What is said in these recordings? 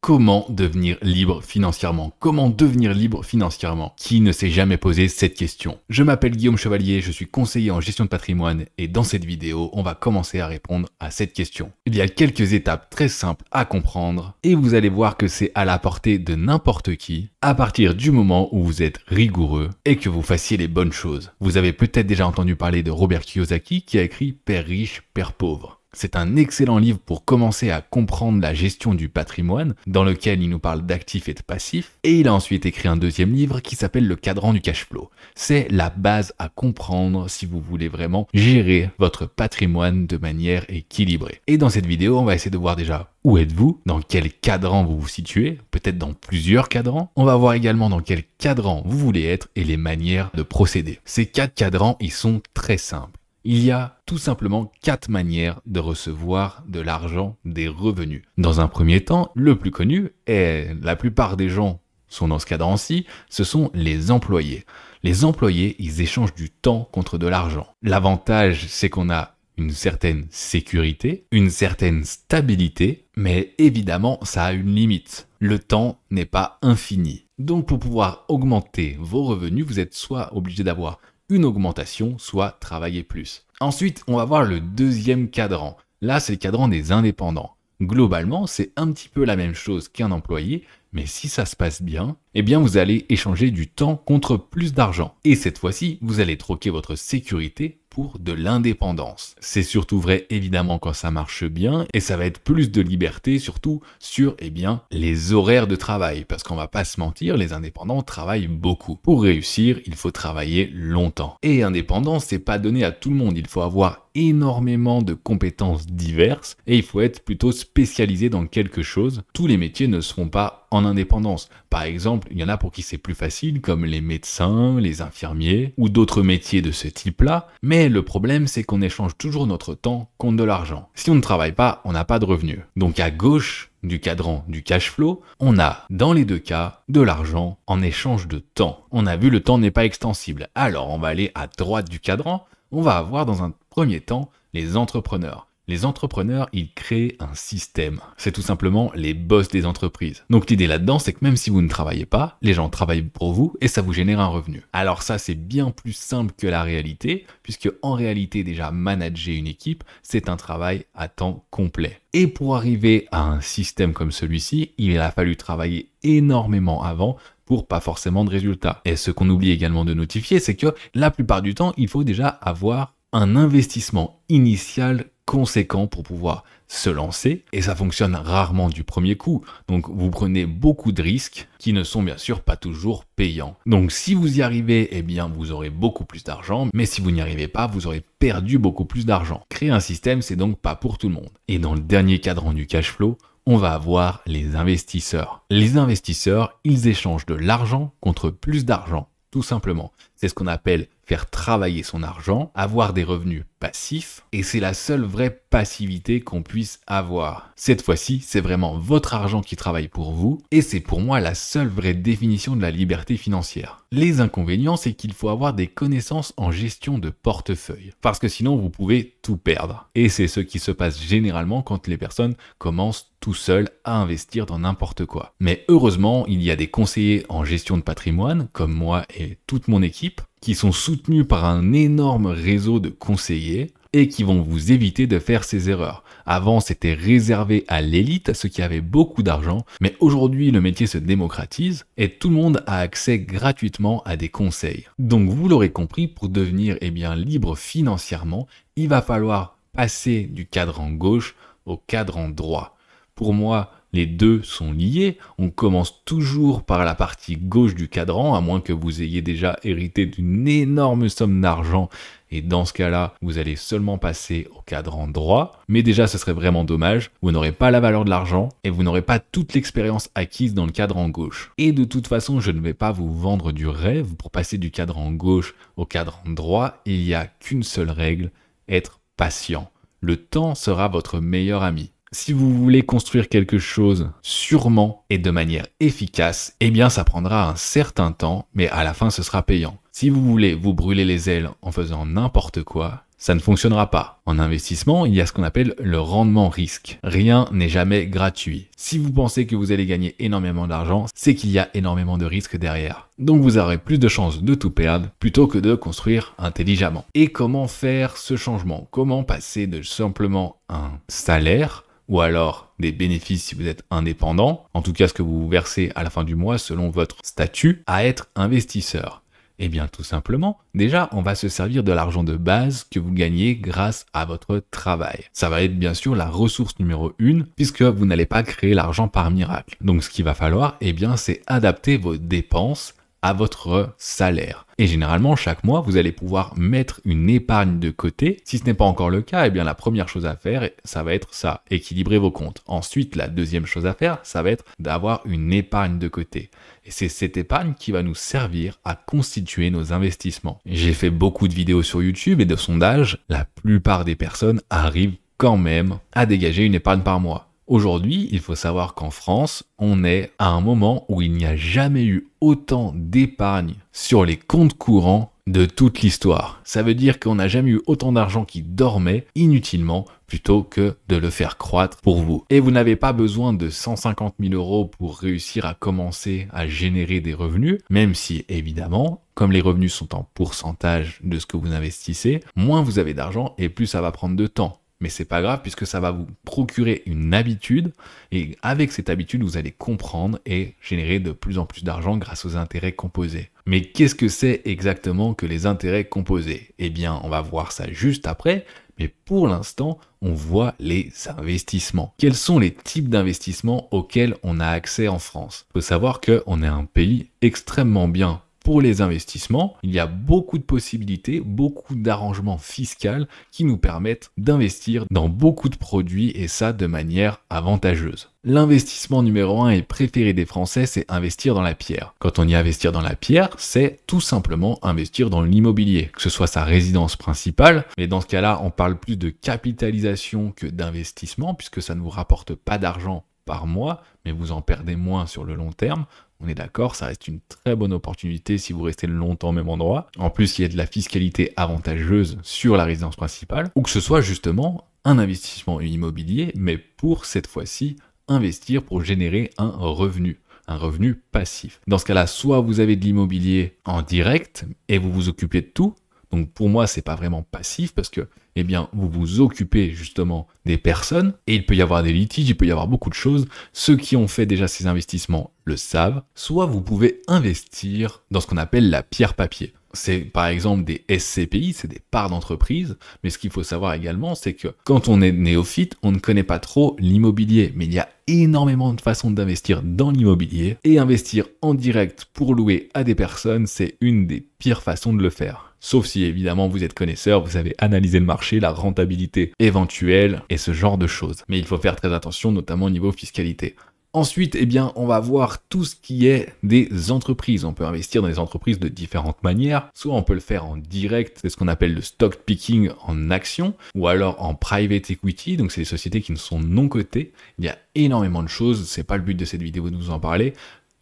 comment devenir libre financièrement Comment devenir libre financièrement Qui ne s'est jamais posé cette question Je m'appelle Guillaume Chevalier, je suis conseiller en gestion de patrimoine et dans cette vidéo, on va commencer à répondre à cette question. Il y a quelques étapes très simples à comprendre et vous allez voir que c'est à la portée de n'importe qui à partir du moment où vous êtes rigoureux et que vous fassiez les bonnes choses. Vous avez peut-être déjà entendu parler de Robert Kiyosaki qui a écrit Père riche, Père pauvre. C'est un excellent livre pour commencer à comprendre la gestion du patrimoine, dans lequel il nous parle d'actifs et de passifs, et il a ensuite écrit un deuxième livre qui s'appelle Le cadran du cash flow. C'est la base à comprendre si vous voulez vraiment gérer votre patrimoine de manière équilibrée. Et dans cette vidéo, on va essayer de voir déjà où êtes-vous Dans quel cadran vous vous situez Peut-être dans plusieurs cadrans. On va voir également dans quel cadran vous voulez être et les manières de procéder. Ces quatre cadrans, ils sont très simples. Il y a tout simplement quatre manières de recevoir de l'argent, des revenus. Dans un premier temps, le plus connu, et la plupart des gens sont dans ce cadre ci ce sont les employés. Les employés, ils échangent du temps contre de l'argent. L'avantage, c'est qu'on a une certaine sécurité, une certaine stabilité, mais évidemment, ça a une limite. Le temps n'est pas infini. Donc pour pouvoir augmenter vos revenus, vous êtes soit obligé d'avoir une augmentation, soit travailler plus. Ensuite, on va voir le deuxième cadran. Là, c'est le cadran des indépendants. Globalement, c'est un petit peu la même chose qu'un employé, mais si ça se passe bien, eh bien vous allez échanger du temps contre plus d'argent. Et cette fois-ci, vous allez troquer votre sécurité pour de l'indépendance. C'est surtout vrai évidemment quand ça marche bien et ça va être plus de liberté surtout sur eh bien les horaires de travail parce qu'on va pas se mentir, les indépendants travaillent beaucoup. Pour réussir, il faut travailler longtemps. Et indépendance c'est pas donné à tout le monde, il faut avoir énormément de compétences diverses et il faut être plutôt spécialisé dans quelque chose. Tous les métiers ne seront pas en indépendance. Par exemple, il y en a pour qui c'est plus facile comme les médecins, les infirmiers ou d'autres métiers de ce type-là, mais le problème, c'est qu'on échange toujours notre temps contre de l'argent. Si on ne travaille pas, on n'a pas de revenus. Donc à gauche du cadran du cash flow, on a dans les deux cas de l'argent en échange de temps. On a vu le temps n'est pas extensible. Alors on va aller à droite du cadran, on va avoir dans un premier temps les entrepreneurs. Les entrepreneurs, ils créent un système. C'est tout simplement les boss des entreprises. Donc l'idée là-dedans, c'est que même si vous ne travaillez pas, les gens travaillent pour vous et ça vous génère un revenu. Alors ça, c'est bien plus simple que la réalité, puisque en réalité, déjà, manager une équipe, c'est un travail à temps complet. Et pour arriver à un système comme celui-ci, il a fallu travailler énormément avant pour pas forcément de résultats. Et ce qu'on oublie également de notifier, c'est que la plupart du temps, il faut déjà avoir un investissement initial conséquent pour pouvoir se lancer et ça fonctionne rarement du premier coup. Donc vous prenez beaucoup de risques qui ne sont bien sûr pas toujours payants. Donc si vous y arrivez, eh bien vous aurez beaucoup plus d'argent, mais si vous n'y arrivez pas, vous aurez perdu beaucoup plus d'argent. Créer un système, c'est donc pas pour tout le monde. Et dans le dernier cadran du cash flow, on va avoir les investisseurs. Les investisseurs, ils échangent de l'argent contre plus d'argent, tout simplement. C'est ce qu'on appelle faire travailler son argent, avoir des revenus passifs, et c'est la seule vraie passivité qu'on puisse avoir. Cette fois-ci, c'est vraiment votre argent qui travaille pour vous, et c'est pour moi la seule vraie définition de la liberté financière. Les inconvénients, c'est qu'il faut avoir des connaissances en gestion de portefeuille, parce que sinon vous pouvez tout perdre. Et c'est ce qui se passe généralement quand les personnes commencent seul à investir dans n'importe quoi. Mais heureusement, il y a des conseillers en gestion de patrimoine, comme moi et toute mon équipe, qui sont soutenus par un énorme réseau de conseillers et qui vont vous éviter de faire ces erreurs. Avant, c'était réservé à l'élite, à ceux qui avaient beaucoup d'argent, mais aujourd'hui, le métier se démocratise et tout le monde a accès gratuitement à des conseils. Donc, vous l'aurez compris, pour devenir eh bien, libre financièrement, il va falloir passer du cadran gauche au cadran droit. Pour moi, les deux sont liés. On commence toujours par la partie gauche du cadran, à moins que vous ayez déjà hérité d'une énorme somme d'argent. Et dans ce cas-là, vous allez seulement passer au cadran droit. Mais déjà, ce serait vraiment dommage. Vous n'aurez pas la valeur de l'argent et vous n'aurez pas toute l'expérience acquise dans le cadran gauche. Et de toute façon, je ne vais pas vous vendre du rêve. Pour passer du cadran gauche au cadran droit, il n'y a qu'une seule règle, être patient. Le temps sera votre meilleur ami. Si vous voulez construire quelque chose sûrement et de manière efficace, eh bien ça prendra un certain temps, mais à la fin ce sera payant. Si vous voulez vous brûler les ailes en faisant n'importe quoi, ça ne fonctionnera pas. En investissement, il y a ce qu'on appelle le rendement risque. Rien n'est jamais gratuit. Si vous pensez que vous allez gagner énormément d'argent, c'est qu'il y a énormément de risques derrière. Donc vous aurez plus de chances de tout perdre plutôt que de construire intelligemment. Et comment faire ce changement Comment passer de simplement un salaire ou alors des bénéfices si vous êtes indépendant, en tout cas ce que vous versez à la fin du mois selon votre statut, à être investisseur Eh bien tout simplement, déjà on va se servir de l'argent de base que vous gagnez grâce à votre travail. Ça va être bien sûr la ressource numéro une puisque vous n'allez pas créer l'argent par miracle. Donc ce qu'il va falloir, eh bien c'est adapter vos dépenses à votre salaire. Et généralement, chaque mois, vous allez pouvoir mettre une épargne de côté. Si ce n'est pas encore le cas, eh bien, la première chose à faire, ça va être ça, équilibrer vos comptes. Ensuite, la deuxième chose à faire, ça va être d'avoir une épargne de côté. Et c'est cette épargne qui va nous servir à constituer nos investissements. J'ai fait beaucoup de vidéos sur YouTube et de sondages. La plupart des personnes arrivent quand même à dégager une épargne par mois. Aujourd'hui, il faut savoir qu'en France, on est à un moment où il n'y a jamais eu autant d'épargne sur les comptes courants de toute l'histoire. Ça veut dire qu'on n'a jamais eu autant d'argent qui dormait inutilement plutôt que de le faire croître pour vous. Et vous n'avez pas besoin de 150 000 euros pour réussir à commencer à générer des revenus, même si évidemment, comme les revenus sont en pourcentage de ce que vous investissez, moins vous avez d'argent et plus ça va prendre de temps mais c'est pas grave puisque ça va vous procurer une habitude et avec cette habitude vous allez comprendre et générer de plus en plus d'argent grâce aux intérêts composés. Mais qu'est-ce que c'est exactement que les intérêts composés Eh bien, on va voir ça juste après, mais pour l'instant, on voit les investissements. Quels sont les types d'investissements auxquels on a accès en France Il faut savoir qu'on est un pays extrêmement bien pour les investissements, il y a beaucoup de possibilités, beaucoup d'arrangements fiscaux qui nous permettent d'investir dans beaucoup de produits et ça de manière avantageuse. L'investissement numéro un et préféré des Français, c'est investir dans la pierre. Quand on y investir dans la pierre, c'est tout simplement investir dans l'immobilier, que ce soit sa résidence principale, mais dans ce cas-là, on parle plus de capitalisation que d'investissement, puisque ça ne vous rapporte pas d'argent par mois, mais vous en perdez moins sur le long terme on est d'accord, ça reste une très bonne opportunité si vous restez longtemps au même endroit. En plus, il y a de la fiscalité avantageuse sur la résidence principale, ou que ce soit justement un investissement immobilier, mais pour cette fois-ci, investir pour générer un revenu un revenu passif. Dans ce cas-là, soit vous avez de l'immobilier en direct et vous vous occupez de tout, donc pour moi, c'est pas vraiment passif parce que, eh bien, vous vous occupez justement des personnes et il peut y avoir des litiges, il peut y avoir beaucoup de choses. Ceux qui ont fait déjà ces investissements le savent. Soit vous pouvez investir dans ce qu'on appelle la pierre papier c'est par exemple des SCPI, c'est des parts d'entreprise, mais ce qu'il faut savoir également, c'est que quand on est néophyte, on ne connaît pas trop l'immobilier, mais il y a énormément de façons d'investir dans l'immobilier, et investir en direct pour louer à des personnes, c'est une des pires façons de le faire. Sauf si évidemment vous êtes connaisseur, vous avez analysé le marché, la rentabilité éventuelle et ce genre de choses. Mais il faut faire très attention, notamment au niveau fiscalité. Ensuite, eh bien, on va voir tout ce qui est des entreprises. On peut investir dans les entreprises de différentes manières. Soit on peut le faire en direct, c'est ce qu'on appelle le stock picking en action, ou alors en private equity, donc c'est des sociétés qui ne sont non cotées. Il y a énormément de choses, c'est pas le but de cette vidéo de vous en parler.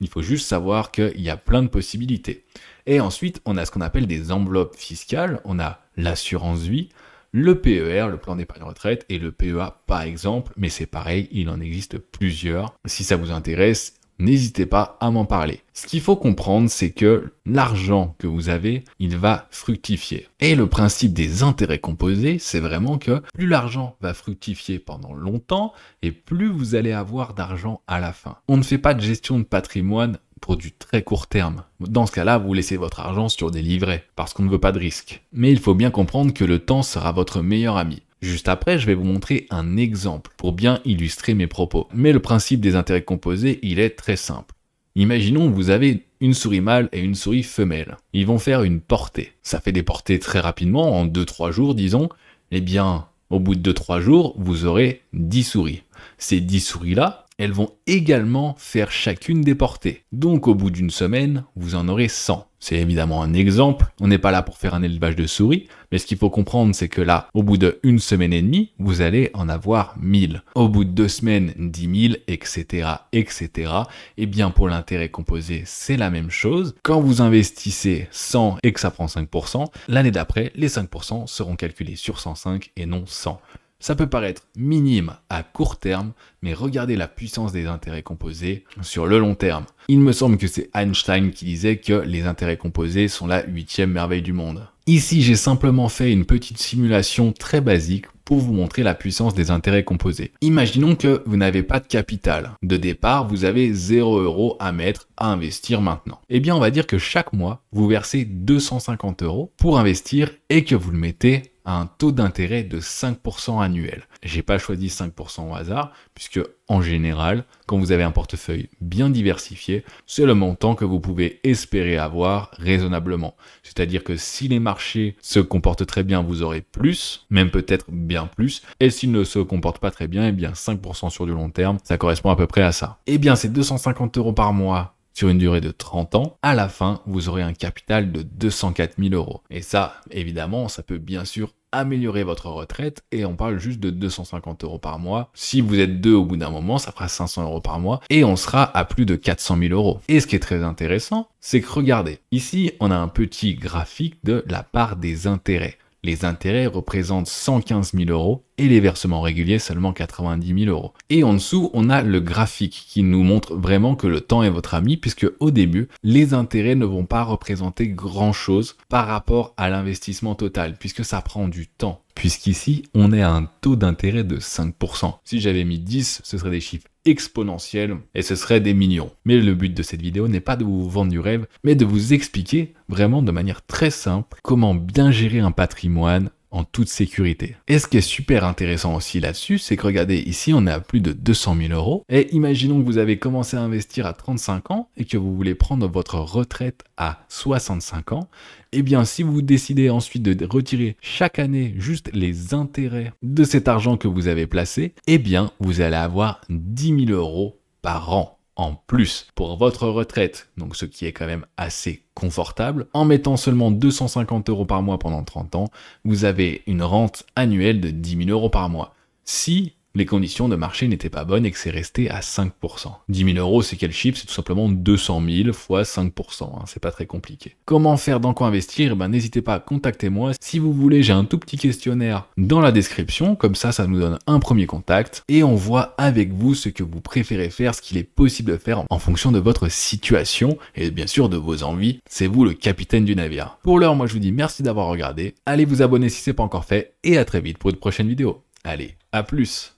Il faut juste savoir qu'il y a plein de possibilités. Et ensuite, on a ce qu'on appelle des enveloppes fiscales. On a l'assurance vie, le PER, le plan d'épargne retraite, et le PEA par exemple, mais c'est pareil, il en existe plusieurs. Si ça vous intéresse, n'hésitez pas à m'en parler. Ce qu'il faut comprendre, c'est que l'argent que vous avez, il va fructifier. Et le principe des intérêts composés, c'est vraiment que plus l'argent va fructifier pendant longtemps, et plus vous allez avoir d'argent à la fin. On ne fait pas de gestion de patrimoine pour du très court terme. Dans ce cas-là, vous laissez votre argent sur des livrets, parce qu'on ne veut pas de risque. Mais il faut bien comprendre que le temps sera votre meilleur ami. Juste après, je vais vous montrer un exemple pour bien illustrer mes propos. Mais le principe des intérêts composés, il est très simple. Imaginons vous avez une souris mâle et une souris femelle. Ils vont faire une portée. Ça fait des portées très rapidement, en 2-3 jours disons. Eh bien, au bout de 2-3 jours, vous aurez 10 souris. Ces 10 souris-là, elles vont également faire chacune des portées. Donc au bout d'une semaine, vous en aurez 100. C'est évidemment un exemple, on n'est pas là pour faire un élevage de souris, mais ce qu'il faut comprendre c'est que là, au bout d'une semaine et demie, vous allez en avoir 1000. Au bout de deux semaines, 10 000, etc. etc. Et eh bien pour l'intérêt composé, c'est la même chose. Quand vous investissez 100 et que ça prend 5%, l'année d'après, les 5% seront calculés sur 105 et non 100. Ça peut paraître minime à court terme, mais regardez la puissance des intérêts composés sur le long terme. Il me semble que c'est Einstein qui disait que les intérêts composés sont la huitième merveille du monde. Ici, j'ai simplement fait une petite simulation très basique pour vous montrer la puissance des intérêts composés. Imaginons que vous n'avez pas de capital. De départ, vous avez 0 euros à mettre à investir maintenant. Eh bien, on va dire que chaque mois, vous versez 250 euros pour investir et que vous le mettez un taux d'intérêt de 5% annuel. J'ai pas choisi 5% au hasard, puisque en général, quand vous avez un portefeuille bien diversifié, c'est le montant que vous pouvez espérer avoir raisonnablement. C'est-à-dire que si les marchés se comportent très bien, vous aurez plus, même peut-être bien plus, et s'ils ne se comportent pas très bien, et eh bien 5% sur du long terme, ça correspond à peu près à ça. Eh bien, c'est 250 euros par mois sur une durée de 30 ans, à la fin, vous aurez un capital de 204 000 euros. Et ça, évidemment, ça peut bien sûr améliorer votre retraite et on parle juste de 250 euros par mois. Si vous êtes deux au bout d'un moment, ça fera 500 euros par mois et on sera à plus de 400 000 euros. Et ce qui est très intéressant, c'est que regardez, ici on a un petit graphique de la part des intérêts. Les intérêts représentent 115 000 euros et les versements réguliers seulement 90 000 euros. Et en dessous, on a le graphique qui nous montre vraiment que le temps est votre ami puisque au début, les intérêts ne vont pas représenter grand chose par rapport à l'investissement total puisque ça prend du temps. Puisqu'ici, on est à un taux d'intérêt de 5%. Si j'avais mis 10, ce serait des chiffres exponentielle et ce serait des millions. Mais le but de cette vidéo n'est pas de vous vendre du rêve, mais de vous expliquer vraiment de manière très simple comment bien gérer un patrimoine en toute sécurité. Et ce qui est super intéressant aussi là-dessus, c'est que regardez, ici on est à plus de 200 000 euros, et imaginons que vous avez commencé à investir à 35 ans et que vous voulez prendre votre retraite à 65 ans, eh bien si vous décidez ensuite de retirer chaque année juste les intérêts de cet argent que vous avez placé, eh bien vous allez avoir 10 000 euros par an en plus pour votre retraite, donc ce qui est quand même assez confortable, en mettant seulement 250 euros par mois pendant 30 ans, vous avez une rente annuelle de 10 000 euros par mois. Si les conditions de marché n'étaient pas bonnes et que c'est resté à 5%. 10 000 euros, c'est quel chiffre C'est tout simplement 200 000 fois 5%, hein. c'est pas très compliqué. Comment faire dans quoi investir eh ben, N'hésitez pas à contacter moi. Si vous voulez, j'ai un tout petit questionnaire dans la description, comme ça, ça nous donne un premier contact et on voit avec vous ce que vous préférez faire, ce qu'il est possible de faire en fonction de votre situation et bien sûr de vos envies. C'est vous le capitaine du navire. Pour l'heure, moi je vous dis merci d'avoir regardé, allez vous abonner si c'est pas encore fait et à très vite pour une prochaine vidéo. Allez, à plus